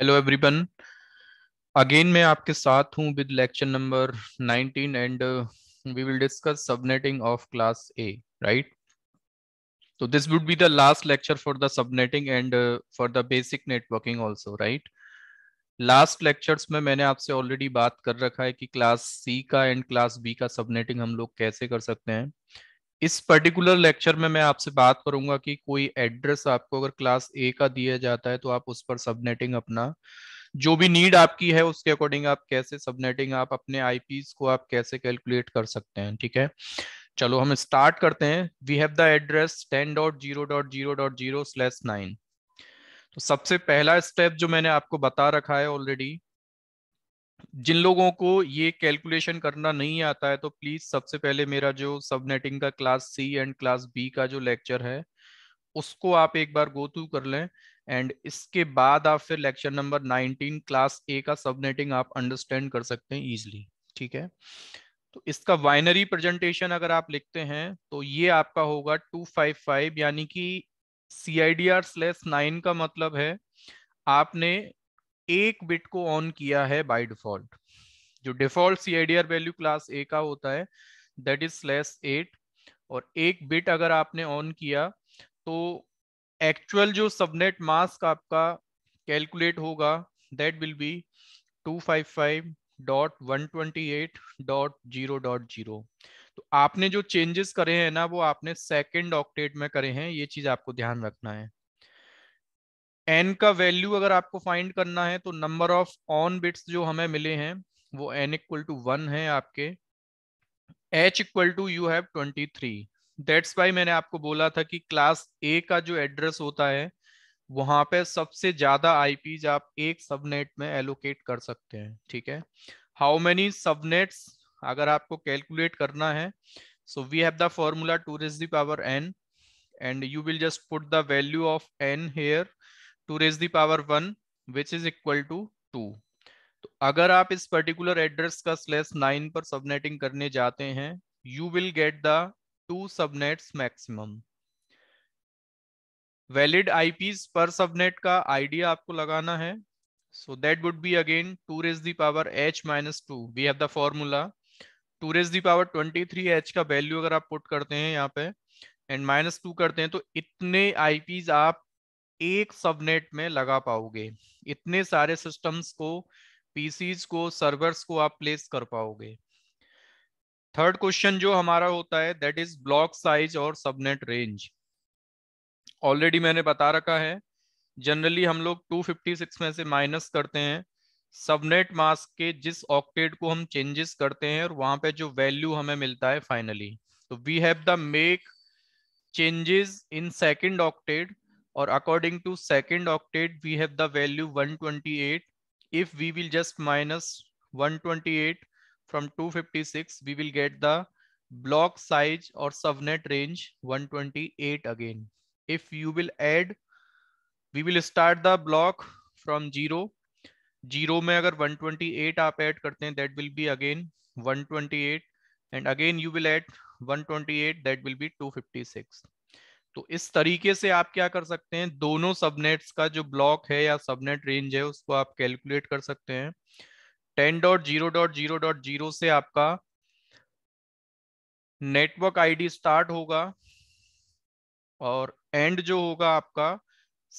Hello everyone again मैं आपके साथ हूं with lecture number 19 and we will discuss subnetting of class A right तो this would be the last lecture for the subnetting and for the basic networking also right last lectures में मैंने आपसे already बात कर रखा है कि class C का एंड क्लास बी का सबनेटिंग हम लोग कैसे कर सकते हैं इस पर्टिकुलर लेक्चर में मैं आपसे बात करूंगा कि कोई एड्रेस आपको अगर क्लास ए का दिया जाता है तो आप उस पर सबनेटिंग अपना जो भी नीड आपकी है उसके अकॉर्डिंग आप कैसे सबनेटिंग आप अपने आईपीस को आप कैसे कैलकुलेट कर सकते हैं ठीक है चलो हम स्टार्ट करते हैं we have the address ten dot zero dot zero dot zero slash nine तो सबसे पहला स्टेप जो मैंने आपको बता रखा है ऑलरेडी जिन लोगों को ये कैलकुलेशन करना नहीं आता है तो प्लीज सबसे पहले मेरा जो सबनेटिंग का class C and class B का जो लेक्चर है उसको आप एक बार गो थ्रू कर लें एंड इसके बाद आप फिर लेक्चर नंबर 19 क्लास ए का सबनेटिंग आप अंडरस्टैंड कर सकते हैं इजिली ठीक है तो इसका वाइनरी प्रेजेंटेशन अगर आप लिखते हैं तो ये आपका होगा 255 यानी कि C I D R slash nine का मतलब है आपने एक बिट को ऑन किया है बाय डिफॉल्ट जो default CIDR value class A का होता है दैट इज स्लैश एट और एक बिट अगर आपने ऑन किया तो एक्चुअल जो सबनेट मास्क आपका कैलकुलेट होगा that will be two five five dot one twenty eight dot zero dot zero तो आपने जो चेंजेस करे हैं ना वो आपने सेकेंड ऑक्टेट में करे हैं ये चीज आपको ध्यान रखना है एन का वैल्यू अगर आपको फाइंड करना है तो नंबर ऑफ ऑन बिट्स जो हमें मिले हैं वो एन इक्वल टू वन है आपके H equal to you have twenty three that's why मैंने आपको बोला था कि क्लास ए का जो एड्रेस होता है वहां पे सबसे ज्यादा आई आप एक सबनेट में एलोकेट कर सकते हैं ठीक है हाउ मेनी सबनेट्स अगर आपको कैलकुलेट करना है so we have the formula two raise the power n and you will just put the value of n here two raise the power power one which is equal to two तो अगर आप इस particular address का slash nine पर subnetting करने जाते हैं you will get the two subnets maximum valid IPs पर सबनेट का आइडिया आपको लगाना है so that would be again two raise the H minus two we have the formula two raise the power twenty three H का value अगर आप put करते हैं यहाँ पे एंड माइनस टू करते हैं तो इतने आईपीज आप एक सबनेट में लगा पाओगे इतने सारे सिस्टम्स को पीसीज को सर्वर्स को आप प्लेस कर पाओगे थर्ड क्वेश्चन जो हमारा होता है दैट इज ब्लॉक साइज और सबनेट रेंज ऑलरेडी मैंने बता रखा है जनरली हम लोग 256 में से माइनस करते हैं सबनेट मास्क के जिस ऑक्टेट को हम चेंजेस करते हैं और वहां पे जो वैल्यू हमें मिलता है फाइनली तो we have the make changes in second octet or according to second octet, we have the value 128. If we will just minus 128 from 256, we will get the block size or subnet range 128 again. If you will add, we will start the block from zero. Zero. में अगर 128 आप add करते that will be again 128 And again, you will add 128 That will be 256 तो इस तरीके से आप क्या कर सकते हैं दोनों सबनेट्स का जो ब्लॉक है या सबनेट रेंज है उसको आप कैलकुलेट कर सकते हैं ten dot zero dot zero dot zero से आपका नेटवर्क आईडी स्टार्ट होगा और एंड जो होगा आपका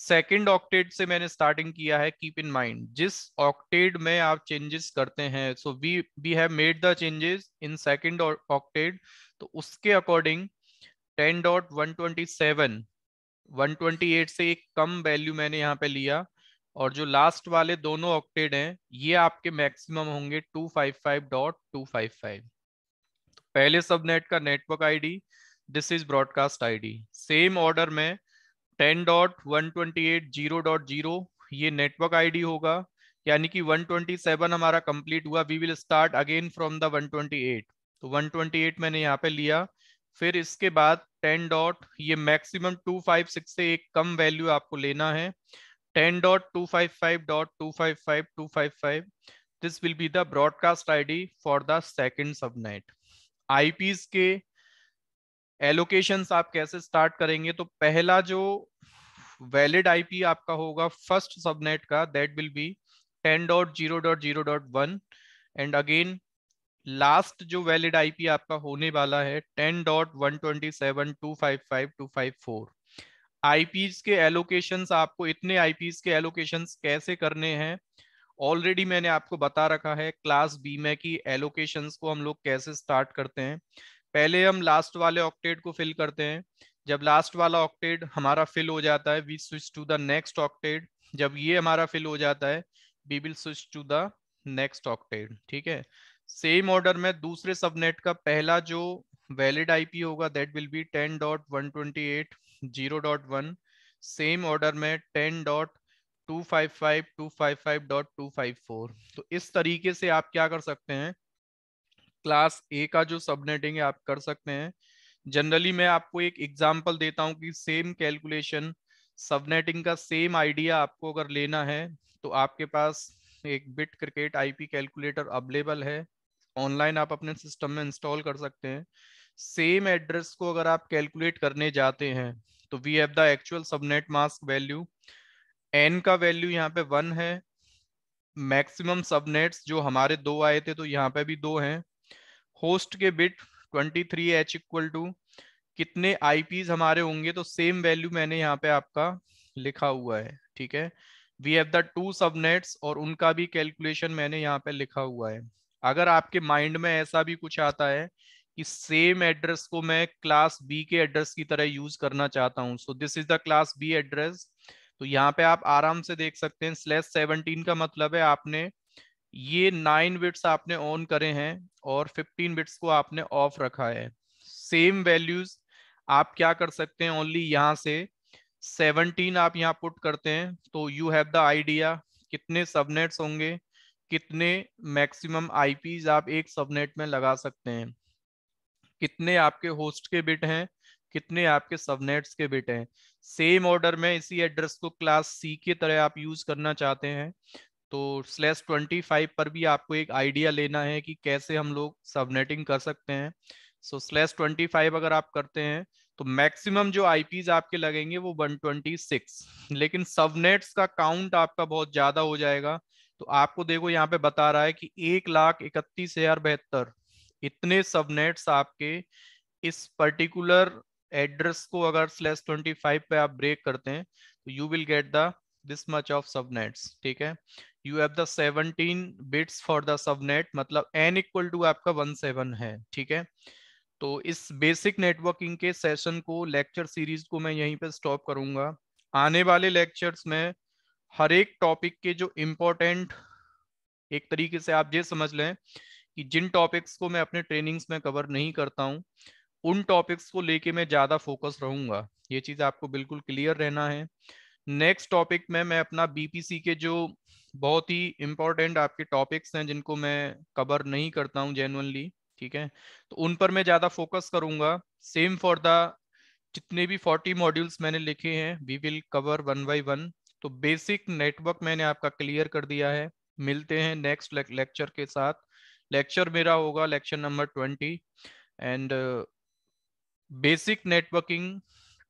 सेकंड ऑक्टेड से मैंने स्टार्टिंग किया है कीप इन माइंड जिस ऑक्टेड में आप चेंजेस करते हैं so we we have made the changes in second octet तो उसके according ten dot one twenty seven one twenty eight से एक कम वैल्यू मैंने यहाँ पे लिया और जो लास्ट वाले दोनों ऑक्टेड हैं ये आपके मैक्सिमम होंगे two five five dot two five five पहले सबनेट का network ID this is broadcast ID same order में ten dot one twenty eight zero dot zero ये नेटवर्क आईडी होगा यानी कि 127 हमारा कंप्लीट हुआ we will start again from the 128 तो 128 मैंने यहाँ पे लिया फिर इसके बाद टेन डॉट ये मैक्सिमम टू फाइव सिक्स से एक कम वैल्यू आपको लेना है ten dot two five five dot two five five two five five this will be the broadcast ID for the second subnet IPs के एलोकेशन आप कैसे स्टार्ट करेंगे तो पहला जो वैलिड आईपी आपका होगा फर्स्ट सबनेट का that will be ten dot zero dot zero dot one and again last जो वैलिड आईपी आपका होने वाला है ten dot one twenty seven two five five two five four IPs के allocation आपको इतने आईपीज के एलोकेशन कैसे करने हैं ऑलरेडी मैंने आपको बता रखा है क्लास बी में कि एलोकेशन को हम लोग कैसे स्टार्ट करते हैं पहले हम लास्ट वाले ऑक्टेट को फिल करते हैं जब लास्ट वाला ऑक्टेट हमारा फिल हो जाता है we switch to the next octet जब ये हमारा फिल हो जाता है we will switch to the next octet ठीक है सेम ऑर्डर में दूसरे सबनेट का पहला जो वैलिड आईपी होगा that will be ten dot one twenty eight zero dot one same order में ten dot two five five two five five dot two five four तो इस तरीके से आप क्या कर सकते हैं क्लास ए का जो सबनेटिंग है आप कर सकते हैं जनरली मैं आपको एक एग्जाम्पल देता हूँ कि सेम कैलकुलेशन सबनेटिंग का सेम आइडिया आपको अगर लेना है तो आपके पास एक bit cricket IP calculator available है ऑनलाइन आप अपने सिस्टम में इंस्टॉल कर सकते हैं सेम एड्रेस को अगर आप कैलकुलेट करने जाते हैं तो we have the actual subnet mask value n का वैल्यू यहाँ पे वन है मैक्सिमम सबनेट्स जो हमारे दो आए थे तो यहाँ पे भी दो हैं होस्ट के bit 23 three H equal to कितने आईपीज हमारे होंगे तो सेम वैल्यू मैंने यहाँ पे आपका लिखा हुआ है ठीक है we have the two subnets और उनका भी कैलकुलेशन मैंने यहाँ पे लिखा हुआ है अगर आपके माइंड में ऐसा भी कुछ आता है कि सेम एड्रेस को मैं क्लास बी के एड्रेस की तरह यूज करना चाहता हूँ so this is the class B address तो यहाँ पे आप आराम से देख सकते हैं स्लैश सेवनटीन का मतलब है आपने ये नाइन बिट्स आपने ऑन करे हैं और फिफ्टीन बिट्स को आपने ऑफ रखा है सेम वैल्यूज आप क्या कर सकते हैं ओनली यहाँ से सेवनटीन आप यहाँ पुट करते हैं तो यू हैव द आइडिया कितने सबनेट्स होंगे कितने मैक्सिमम आईपीज आप एक सबनेट में लगा सकते हैं कितने आपके होस्ट के बिट हैं कितने आपके सबनेट्स के बिट हैं सेम ऑर्डर में इसी एड्रेस को क्लास सी के तरह आप यूज करना चाहते हैं तो स्लैश ट्वेंटी फाइव पर भी आपको एक आइडिया लेना है कि कैसे हम लोग सबनेटिंग कर सकते हैं सो स्लैश ट्वेंटी फाइव अगर आप करते हैं तो मैक्सिमम जो आईपीज आपके लगेंगे वो वन ट्वेंटी सिक्स लेकिन सबनेट्स का काउंट आपका बहुत ज्यादा हो जाएगा तो आपको देखो यहाँ पे बता रहा है कि एक लाख इकतीस हजार बहत्तर इतने सबनेट्स आपके इस पर्टिकुलर एड्रेस को अगर स्लैश ट्वेंटी फाइव पे आप ब्रेक करते हैं तो you will get the this much of subnets ठीक है you have the seventeen bits for the subnet मतलब एन इक्वल टू आपका वन सेवन है ठीक है तो इस बेसिक नेटवर्किंग के सेशन को लेक्चर सीरीज को मैं यहीं पे स्टॉप करूंगा आने वाले लेक्चर्स में हर एक टॉपिक के जो इम्पोर्टेंट एक तरीके से आप ये समझ लें कि जिन टॉपिक्स को मैं अपने ट्रेनिंग्स में कवर नहीं करता हूँ उन टॉपिक्स को लेके मैं ज़्यादा फोकस रहूँगा ये चीज़ आपको बिल्कुल क्लियर रहना है नेक्स्ट टॉपिक में मैं अपना बीपीसी के जो बहुत ही इम्पोर्टेंट आपके टॉपिक्स हैं जिनको मैं कवर नहीं करता हूँ जेनुअनली ठीक है तो उन पर मैं ज़्यादा फोकस करूँगा सेम फॉर द जितने भी 40 मॉड्यूल्स मैंने लिखे हैं we will cover one by one तो बेसिक नेटवर्क मैंने आपका क्लियर कर दिया है मिलते हैं नेक्स्ट लेक्चर के साथ लेक्चर मेरा होगा lecture number twenty and basic networking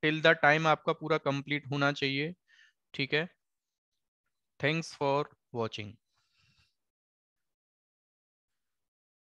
till the time आपका पूरा कंप्लीट होना चाहिए ठीक है थैंक्स फॉर वॉचिंग